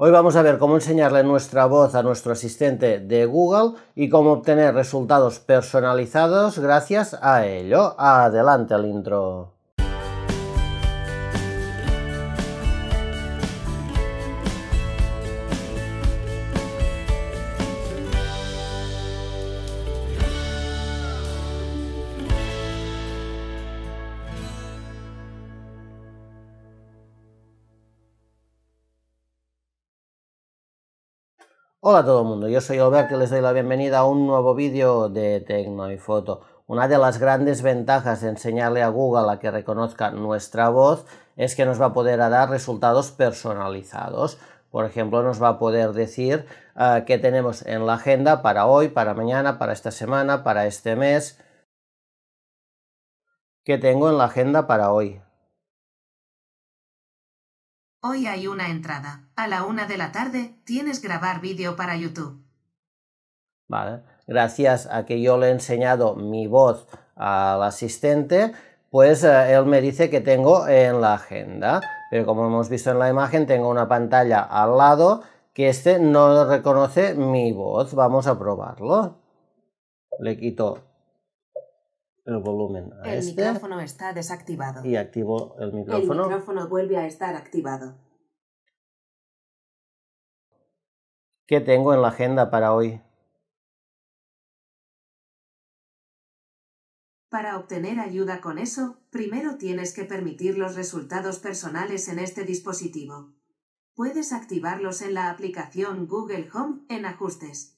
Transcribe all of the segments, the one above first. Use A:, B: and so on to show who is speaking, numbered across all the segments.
A: Hoy vamos a ver cómo enseñarle nuestra voz a nuestro asistente de Google y cómo obtener resultados personalizados gracias a ello. Adelante al intro. Hola a todo el mundo, yo soy Alberto y les doy la bienvenida a un nuevo vídeo de Tecno y Foto. Una de las grandes ventajas de enseñarle a Google a que reconozca nuestra voz es que nos va a poder dar resultados personalizados. Por ejemplo, nos va a poder decir ah, qué tenemos en la agenda para hoy, para mañana, para esta semana, para este mes. ¿Qué tengo en la agenda para hoy?
B: Hoy hay una entrada.
C: A la una de la tarde tienes grabar vídeo para YouTube.
A: Vale. Gracias a que yo le he enseñado mi voz al asistente, pues eh, él me dice que tengo en la agenda. Pero como hemos visto en la imagen, tengo una pantalla al lado que este no reconoce mi voz. Vamos a probarlo. Le quito el este
C: micrófono está
B: desactivado.
A: Y activo el micrófono. El
B: micrófono vuelve a estar activado.
A: ¿Qué tengo en la agenda para hoy?
B: Para obtener ayuda con eso, primero
C: tienes que permitir los resultados personales en este dispositivo. Puedes activarlos en la aplicación Google Home en Ajustes.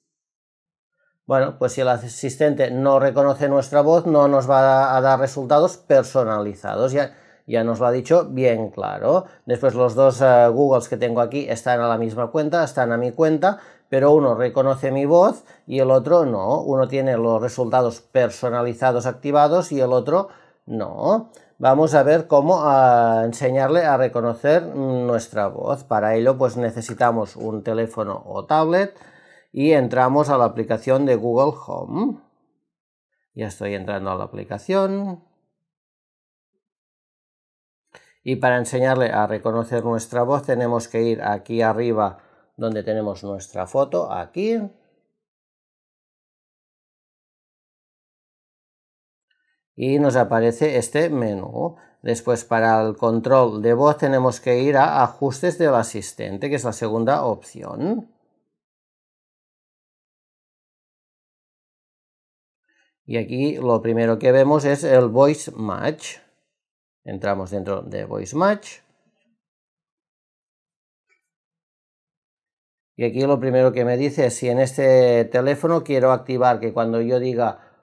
A: Bueno, pues si el asistente no reconoce nuestra voz, no nos va a dar resultados personalizados. Ya, ya nos lo ha dicho bien claro. Después los dos eh, Googles que tengo aquí están a la misma cuenta, están a mi cuenta, pero uno reconoce mi voz y el otro no. Uno tiene los resultados personalizados activados y el otro no. Vamos a ver cómo enseñarle a reconocer nuestra voz. Para ello pues necesitamos un teléfono o tablet y entramos a la aplicación de Google Home. Ya estoy entrando a la aplicación. Y para enseñarle a reconocer nuestra voz tenemos que ir aquí arriba donde tenemos nuestra foto, aquí. Y nos aparece este menú. Después para el control de voz tenemos que ir a ajustes del asistente, que es la segunda opción. Y aquí lo primero que vemos es el voice match. Entramos dentro de voice match. Y aquí lo primero que me dice es si en este teléfono quiero activar que cuando yo diga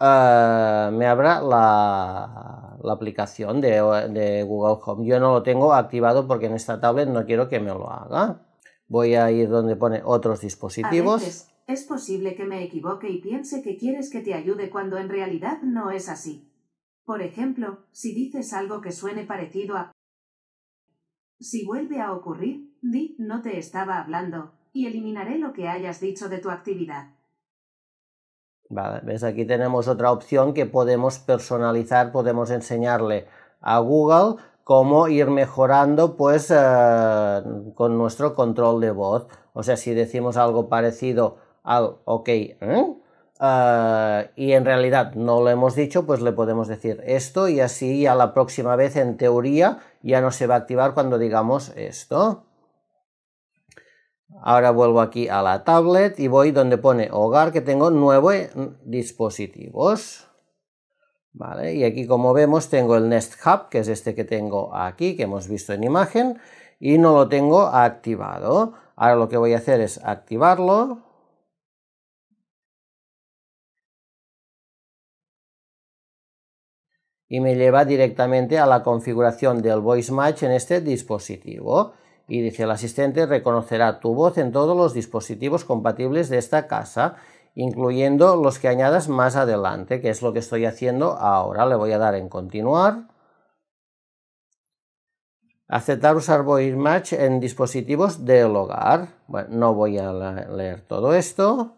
A: eh, me abra la, aplicación de, de, Google Home. Yo no lo tengo activado porque en esta tablet no quiero que me lo haga. Voy a ir donde pone otros dispositivos
C: es posible que me equivoque y piense que quieres que te ayude cuando en realidad no es así. Por ejemplo, si dices algo que suene parecido a Si vuelve a ocurrir, di no te estaba hablando, y eliminaré lo que hayas dicho de tu actividad.
A: Vale, ves, aquí tenemos otra opción que podemos personalizar, podemos enseñarle a Google cómo ir mejorando pues eh, con nuestro control de voz. O sea, si decimos algo parecido al ok. ¿eh? Ah, y en realidad no lo hemos dicho, pues le podemos decir esto y así a la próxima vez en teoría ya no se va a activar cuando digamos esto. Ahora vuelvo aquí a la tablet y voy donde pone hogar que tengo nueve eh, dispositivos. Vale, y aquí como vemos tengo el Nest Hub, que es este que tengo aquí, que hemos visto en imagen, y no lo tengo activado. Ahora lo que voy a hacer es activarlo y me lleva directamente a la configuración del voice match en este dispositivo. Y dice el asistente reconocerá tu voz en todos los dispositivos compatibles de esta casa, incluyendo los que añadas más adelante, que es lo que estoy haciendo ahora. Le voy a dar en continuar. Aceptar usar voice match en dispositivos del hogar. Bueno, no voy a leer todo esto.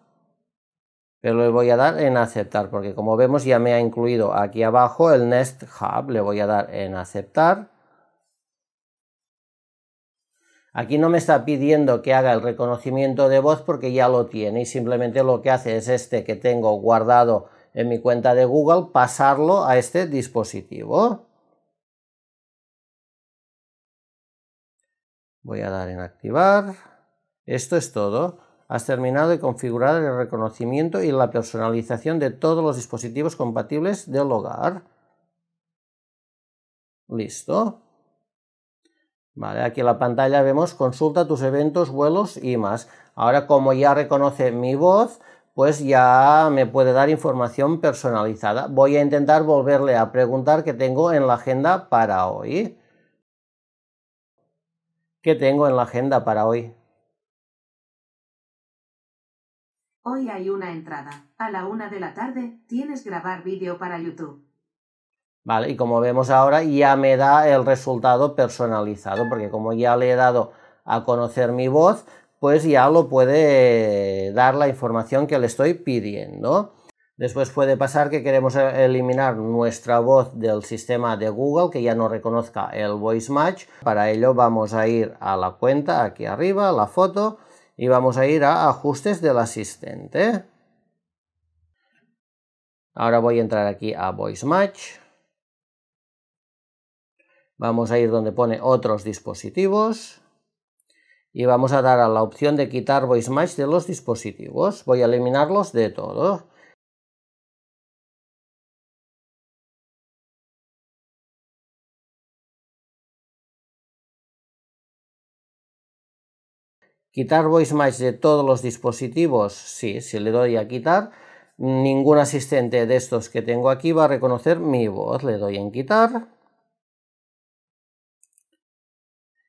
A: Pero le voy a dar en aceptar, porque como vemos ya me ha incluido aquí abajo el Nest Hub. Le voy a dar en aceptar. Aquí no me está pidiendo que haga el reconocimiento de voz porque ya lo tiene y simplemente lo que hace es este que tengo guardado en mi cuenta de Google, pasarlo a este dispositivo. Voy a dar en activar. Esto es todo has terminado de configurar el reconocimiento y la personalización de todos los dispositivos compatibles del hogar. Listo. Vale, aquí en la pantalla vemos consulta tus eventos, vuelos y más. Ahora como ya reconoce mi voz, pues ya me puede dar información personalizada. Voy a intentar volverle a preguntar qué tengo en la agenda para hoy. ¿Qué tengo en la agenda para hoy?
B: Hoy hay
C: una entrada. A la una de la tarde tienes grabar vídeo para YouTube.
A: Vale, y como vemos ahora ya me da el resultado personalizado, porque como ya le he dado a conocer mi voz, pues ya lo puede dar la información que le estoy pidiendo. Después puede pasar que queremos e, eliminar nuestra voz del sistema de Google, que ya no reconozca el Voice Match. Para ello vamos a ir a la cuenta, aquí arriba, la foto, y vamos a ir a ajustes del asistente. Ahora voy a entrar aquí a Voice Match. Vamos a ir donde pone otros dispositivos y vamos a dar a la opción de quitar Voice Match de los dispositivos. Voy a eliminarlos de todo. ¿Quitar VoiceMatch de todos los dispositivos? Sí, si le doy a quitar, ningún asistente de estos que tengo aquí va a reconocer mi voz. Le doy en quitar.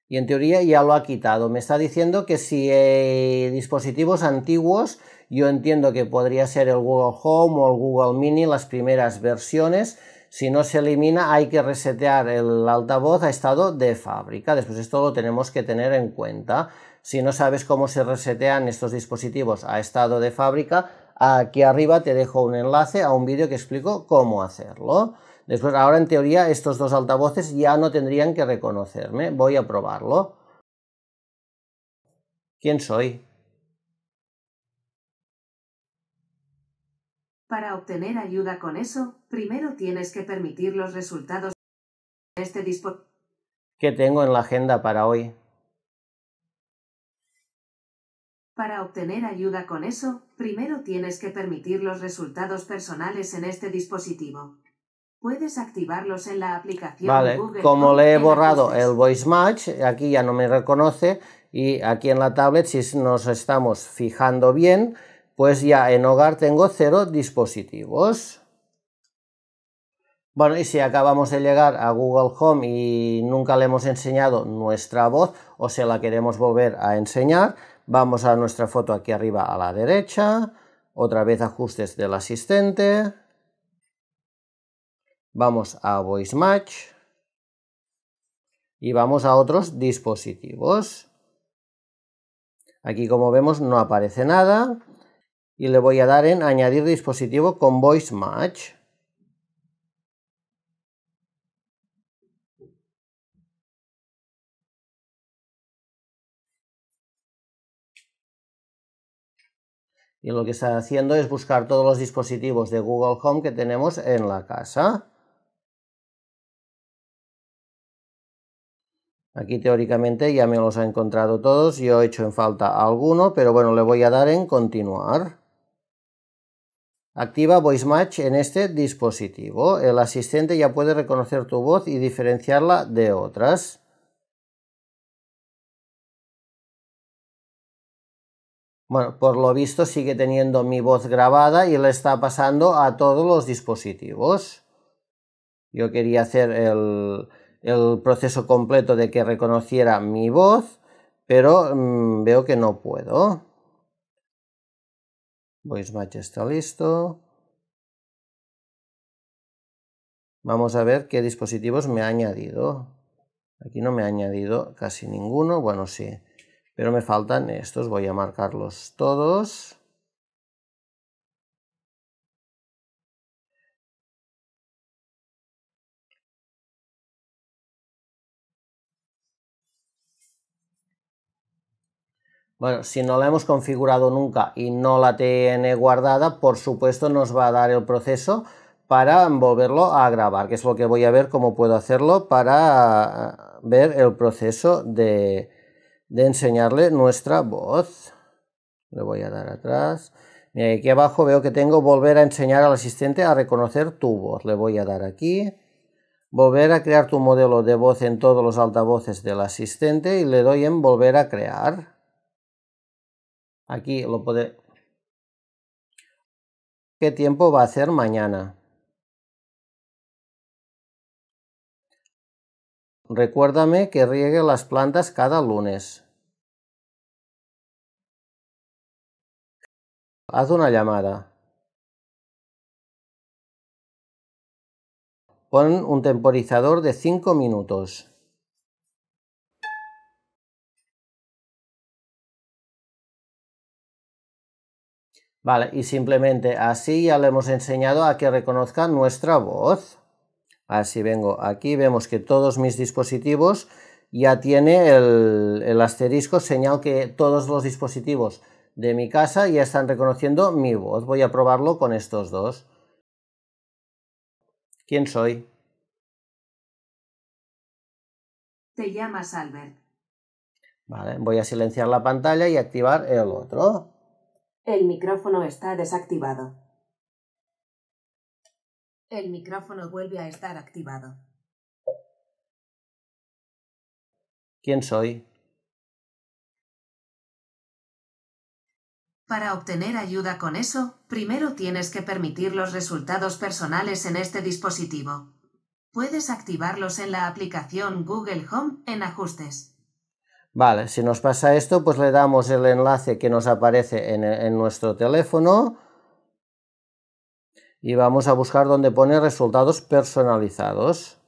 A: Y en teoría ya lo ha quitado. Me está diciendo que si hay eh, dispositivos antiguos, yo entiendo que podría ser el Google Home o el Google Mini, las primeras versiones. Si no se elimina, hay que resetear el altavoz a estado de fábrica. Después esto lo tenemos que tener en cuenta. Si no sabes cómo se resetean estos dispositivos a estado de fábrica, aquí arriba te dejo un enlace a un vídeo que explico cómo hacerlo. Después, ahora en teoría estos dos altavoces ya no tendrían que reconocerme. Voy a probarlo. ¿Quién soy?
C: Para obtener ayuda con eso, primero tienes que permitir los resultados de este dispositivo.
A: ¿Qué tengo en la agenda para hoy?
C: Para obtener ayuda con eso, primero tienes que permitir los resultados personales en este dispositivo. Puedes activarlos en la aplicación. Vale, como le he borrado
A: el Voice Match, aquí ya no me reconoce y aquí en la tablet, si nos estamos fijando bien, pues ya en hogar tengo cero dispositivos. Bueno, y si acabamos de llegar a Google Home y nunca le hemos enseñado nuestra voz o se la queremos volver a enseñar, Vamos a nuestra foto aquí arriba a la derecha, otra vez ajustes del asistente, vamos a Voice Match y vamos a otros dispositivos. Aquí como vemos no aparece nada y le voy a dar en añadir dispositivo con Voice Match. y lo que está haciendo es buscar todos los dispositivos de Google Home que tenemos en la casa. Aquí teóricamente ya me los ha encontrado todos, yo he hecho en falta alguno, pero bueno, le voy a dar en continuar. Activa Voice Match en este dispositivo. El asistente ya puede reconocer tu voz y diferenciarla de otras. Bueno, por lo visto sigue teniendo mi voz grabada y le está pasando a todos los dispositivos. Yo quería hacer el, proceso completo de que reconociera mi voz, pero mm, veo que no puedo. Match está listo. Vamos a ver qué dispositivos me ha añadido. Aquí no me ha añadido casi ninguno. Bueno, sí pero me faltan estos, voy a marcarlos todos. Bueno, si no la hemos configurado nunca y no la tiene guardada, por supuesto nos va a dar el proceso para volverlo a grabar, que es lo que voy a ver cómo puedo hacerlo para ver el proceso de, de enseñarle nuestra voz. Le voy a dar atrás. aquí abajo veo que tengo volver a enseñar al asistente a reconocer tu voz. Le voy a dar aquí. Volver a crear tu modelo de voz en todos los altavoces del asistente y le doy en volver a crear. Aquí lo puede...
B: ¿Qué tiempo va a hacer mañana? Recuérdame que riegue las plantas cada lunes. Haz una llamada. Pon un temporizador de 5 minutos.
A: Vale, y simplemente así ya le hemos enseñado a que reconozca nuestra voz. Así vengo. Aquí vemos que todos mis dispositivos ya tiene el, el asterisco, señal que todos los dispositivos de mi casa ya están reconociendo mi voz. Voy a probarlo con estos dos. ¿Quién soy?
B: Te llamas Albert.
A: Vale, voy a silenciar la pantalla y activar el otro.
C: El micrófono está
B: desactivado. El micrófono vuelve a estar activado. ¿Quién soy? Para obtener ayuda con eso,
C: primero tienes que permitir los resultados personales en este dispositivo. Puedes activarlos en la aplicación Google Home en Ajustes.
A: Vale, si nos pasa esto, pues le damos el enlace que nos aparece en, en nuestro teléfono y vamos a buscar donde pone resultados personalizados.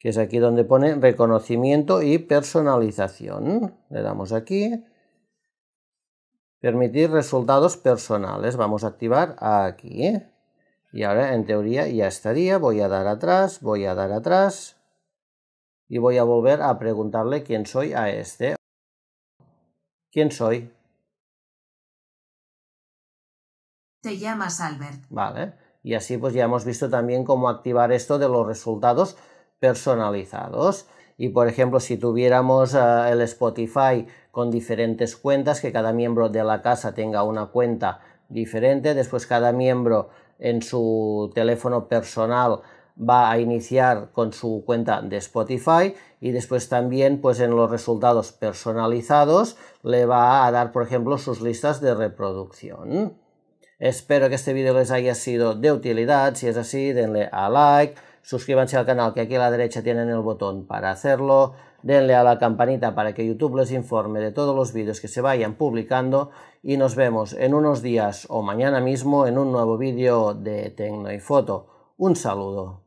A: que es aquí donde pone reconocimiento y personalización. Le damos aquí. Permitir resultados personales. Vamos a activar aquí. Y ahora en teoría ya estaría. Voy a dar atrás, voy a dar atrás y voy a volver a preguntarle quién soy a este. ¿Quién soy?
C: Te llamas Albert.
A: Vale. Y así pues ya hemos visto también cómo activar esto de los resultados personalizados. Y por ejemplo, si tuviéramos eh, el Spotify con diferentes cuentas, que cada miembro de la casa tenga una cuenta diferente, después cada miembro en su teléfono personal va a iniciar con su cuenta de Spotify y después también pues en los resultados personalizados le va a dar por ejemplo sus listas de reproducción. Espero que este vídeo les haya sido de utilidad, si es así denle a like, suscríbanse al canal que aquí a la derecha tienen el botón para hacerlo, denle a la campanita para que YouTube les informe de todos los vídeos que se vayan publicando y nos vemos en unos días o mañana mismo en un nuevo vídeo de Tecno y Foto. Un saludo.